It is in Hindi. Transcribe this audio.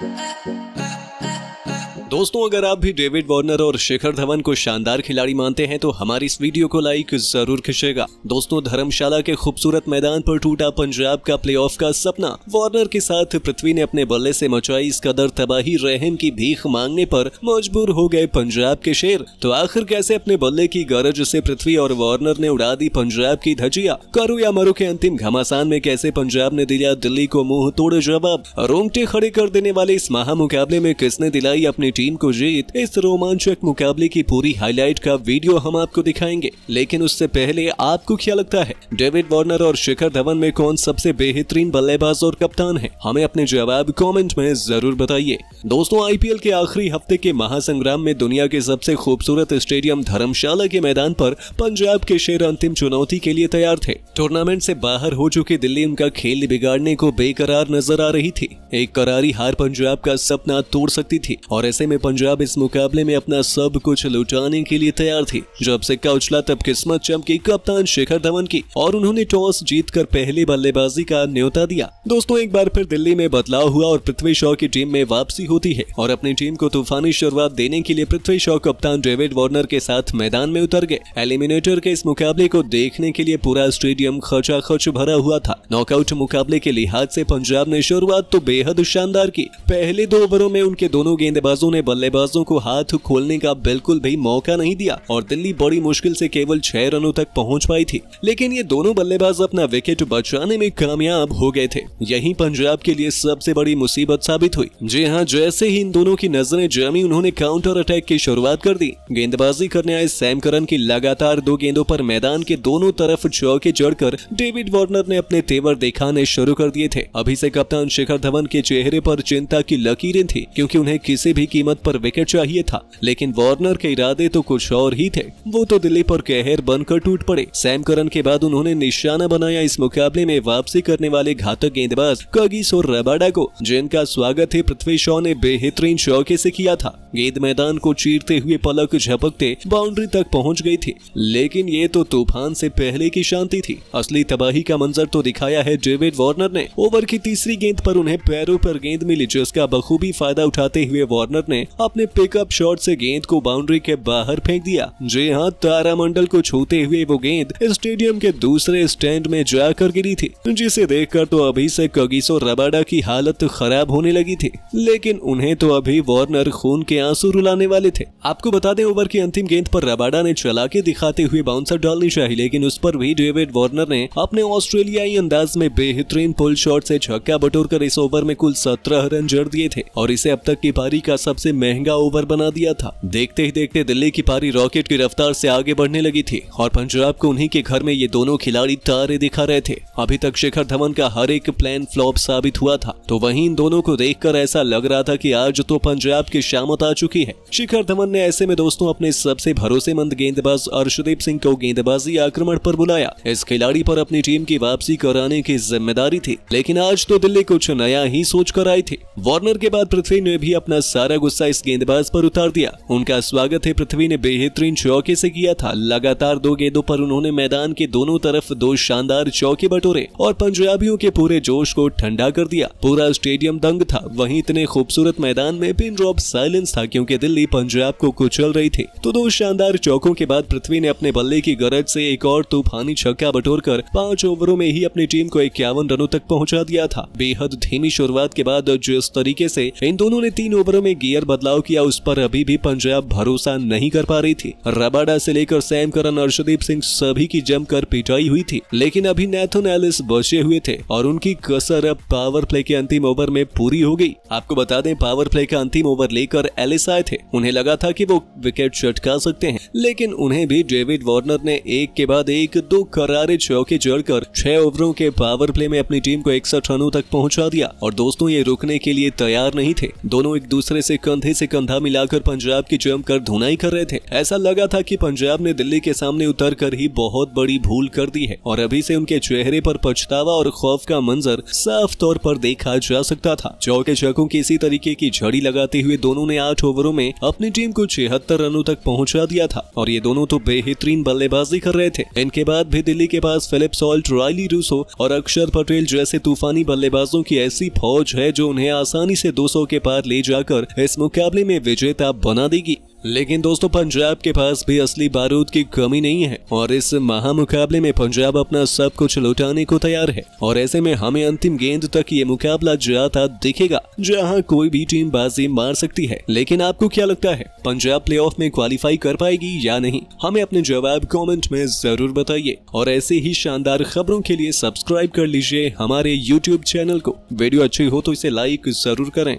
I, uh, I दोस्तों अगर आप भी डेविड वार्नर और शिखर धवन को शानदार खिलाड़ी मानते हैं तो हमारी इस वीडियो को लाइक जरूर खिंचेगा दोस्तों धर्मशाला के खूबसूरत मैदान पर टूटा पंजाब का प्लेऑफ का सपना वार्नर के साथ पृथ्वी ने अपने बल्ले से मचाई इस कदर तबाही रहम की भीख मांगने पर मजबूर हो गए पंजाब के शेर तो आखिर कैसे अपने बल्ले की गरज से पृथ्वी और वार्नर ने उड़ा दी पंजाब की धजिया करू या मरु के अंतिम घमासान में कैसे पंजाब ने दिया दिल्ली को मुंह तोड़े जवाब रोंगटे खड़े कर देने वाले इस महा मुकाबले में किसने दिलाई अपनी टीम को जीत इस रोमांचक मुकाबले की पूरी हाईलाइट का वीडियो हम आपको दिखाएंगे लेकिन उससे पहले आपको क्या लगता है डेविड वार्नर और शिखर धवन में कौन सबसे बेहतरीन बल्लेबाज और कप्तान है हमें अपने जवाब कॉमेंट में जरूर बताइए दोस्तों आई के आखिरी हफ्ते के महासंग्राम में दुनिया के सबसे खूबसूरत स्टेडियम धर्मशाला के मैदान पर पंजाब के शेर अंतिम चुनौती के लिए तैयार थे टूर्नामेंट से बाहर हो चुकी दिल्ली उनका खेल बिगाड़ने को बेकरार नजर आ रही थी एक करारी हार पंजाब का सपना तोड़ सकती थी और ऐसे ऐसे में पंजाब इस मुकाबले में अपना सब कुछ लुटाने के लिए तैयार थी जब सिक्का उछला तब किस्मत चमकी कप्तान शेखर धवन की और उन्होंने टॉस जीत कर पहले बल्लेबाजी का न्योता दिया दोस्तों एक बार फिर दिल्ली में बदलाव हुआ और पृथ्वी शॉ की टीम में वापसी होती है और अपनी टीम को तूफानी शुरुआत देने के लिए पृथ्वी शॉ कप्तान डेविड वार्नर के साथ मैदान में उतर गए एलिमिनेटर के इस मुकाबले को देखने के लिए पूरा स्टेडियम खर्चा खर्च भरा हुआ था नॉकआउट मुकाबले के लिहाज से पंजाब ने शुरुआत तो बेहद शानदार की पहले दो ओवरों में उनके दोनों गेंदबाजों ने बल्लेबाजों को हाथ खोलने का बिल्कुल भी मौका नहीं दिया और दिल्ली बड़ी मुश्किल से केवल छह रनों तक पहुंच पाई थी लेकिन ये दोनों बल्लेबाज अपना विकेट बचाने में कामयाब हो गए थे यही पंजाब के लिए सबसे बड़ी मुसीबत साबित हुई जी हाँ जैसे ही इन दोनों की नजरें जमी उन्होंने काउंटर अटैक की शुरुआत कर दी गेंदबाजी करने आए सैम करन की लगातार दो गेंदों पर मैदान के दोनों तरफ चौके जड़कर डेविड वार्नर ने अपने तेवर दिखाने शुरू कर दिए थे अभी से कप्तान शिखर धवन के चेहरे पर चिंता की लकीरें थी क्योंकि उन्हें किसी भी कीमत पर विकेट चाहिए था लेकिन वार्नर के इरादे तो कुछ और ही थे वो तो दिलीप और कहर बनकर टूट पड़े सैम करन के बाद उन्होंने निशाना बनाया इस मुकाबले में वापसी करने वाले घातक गेंदबाज कगिस और रबाडा को जिनका स्वागत है पृथ्वी शॉ ने बेहतरीन चौके ऐसी किया था गेंद मैदान को चीरते हुए पलक झपकते बाउंड्री तक पहुँच गयी थी लेकिन ये तो तूफान ऐसी पहले की शांति थी असली तबाही का मंजर तो दिखाया है डेविड वार्नर ने ओवर की तीसरी गेंद पर उन्हें पैरों पर गेंद मिली जिसका बखूबी फायदा उठाते हुए वार्नर ने ने अपने पिकअप शॉट से गेंद को बाउंड्री के बाहर फेंक दिया जी हाँ तारामंडल को छूते हुए वो गेंद स्टेडियम के दूसरे स्टैंड में जाकर गिरी थी जिसे देख तो अभी से कगिसो रबाडा की हालत खराब होने लगी थी लेकिन उन्हें तो अभी वार्नर खून के आंसू रुलाने वाले थे आपको बता दें ओवर की अंतिम गेंद पर रबाडा ने चला के दिखाते हुए बाउंसर डालनी चाहिए लेकिन उस पर भी डेविड वार्नर ने अपने ऑस्ट्रेलियाई अंदाज में बेहतरीन पुल शॉट से छक्का बटोर कर इस ओवर में कुल सत्रह रन जड़ दिए थे और इसे अब तक की पारी का सबसे सबसे महंगा ओवर बना दिया था देखते ही देखते दिल्ली की पारी रॉकेट की रफ्तार से आगे बढ़ने लगी थी और पंजाब को उन्हीं के घर में ये दोनों खिलाड़ी तारे दिखा रहे थे अभी तक शिखर धवन का हर एक प्लान फ्लॉप साबित हुआ था तो वही इन दोनों को देख ऐसा लग रहा था की आज तो पंजाब की श्यामत आ चुकी है शिखर धवन ने ऐसे में दोस्तों अपने सबसे भरोसेमंद गेंदबाज अर्शदीप सिंह को गेंदबाजी आक्रमण आरोप बुलाया इस खिलाड़ी आरोप अपनी टीम की वापसी कराने की जिम्मेदारी थी लेकिन आज तो दिल्ली कुछ नया ही सोच कर आई थी वार्नर के बाद पृथ्वी ने भी अपना सारा गुस्सा गुस्सा इस गेंदबाज पर उतार दिया उनका स्वागत है पृथ्वी ने बेहतरीन चौके से किया था लगातार दो गेंदों पर उन्होंने मैदान के दोनों तरफ दो शानदार चौके बटोरे और पंजाबियों के पूरे जोश को ठंडा कर दिया पूरा स्टेडियम दंग था वही इतने खूबसूरत मैदान में पिन ड्रॉप साइलेंस था क्यूँकी दिल्ली पंजाब को कुचल रही थी तो दो शानदार चौकों के बाद पृथ्वी ने अपने बल्ले की गरज ऐसी एक और तूफानी छक्का बटोर कर ओवरों में ही अपनी टीम को इक्यावन रनों तक पहुँचा दिया था बेहद धीमी शुरुआत के बाद जिस तरीके से इन दोनों ने तीन ओवरों में गियर बेहतर बदलाव किया उस पर अभी भी पंजाब भरोसा नहीं कर पा रही थी रबाडा से लेकर सैम करन अर्शदीप सिंह सभी की जमकर पिटाई हुई थी लेकिन अभी नैथन एलिस बचे हुए थे और उनकी कसर अब पावर प्ले के अंतिम ओवर में पूरी हो गई आपको बता दें पावर प्ले का अंतिम ओवर लेकर एलिस आए थे उन्हें लगा था की वो विकेट चटका सकते हैं लेकिन उन्हें भी डेविड वार्नर ने एक के बाद एक दो करारे चौके जड़कर छह ओवरों के पावर प्ले में अपनी टीम को इकसठ रनों तक पहुंचा दिया और दोस्तों ये रुकने के लिए तैयार नहीं थे दोनों एक दूसरे से कर कंधे से कंधा मिलाकर पंजाब की जमकर धुनाई कर रहे थे ऐसा लगा था कि पंजाब ने दिल्ली के सामने उतर कर ही बहुत बड़ी भूल कर दी है और अभी से उनके चेहरे पर पछतावा और खौफ का मंजर साफ तौर पर देखा जा सकता था चौके चौकों की इसी तरीके की झड़ी लगाते हुए दोनों ने आठ ओवरों में अपनी टीम को छिहत्तर रनों तक पहुँचा दिया था और ये दोनों तो बेहतरीन बल्लेबाजी कर रहे थे इनके बाद भी दिल्ली के पास फिलिप सॉल्ट रॉयली रूसो और अक्षर पटेल जैसे तूफानी बल्लेबाजों की ऐसी फौज है जो उन्हें आसानी से 200 के पार ले जाकर इस इस मुकाबले में विजेता बना देगी लेकिन दोस्तों पंजाब के पास भी असली बारूद की कमी नहीं है और इस महा मुकाबले में पंजाब अपना सब कुछ लौटाने को तैयार है और ऐसे में हमें अंतिम गेंद तक ये मुकाबला जाता दिखेगा जहां कोई भी टीम बाजी मार सकती है लेकिन आपको क्या लगता है पंजाब प्लेऑफ में क्वालिफाई कर पाएगी या नहीं हमें अपने जवाब कॉमेंट में जरूर बताइए और ऐसे ही शानदार खबरों के लिए सब्सक्राइब कर लीजिए हमारे यूट्यूब चैनल को वीडियो अच्छी हो तो इसे लाइक जरूर करें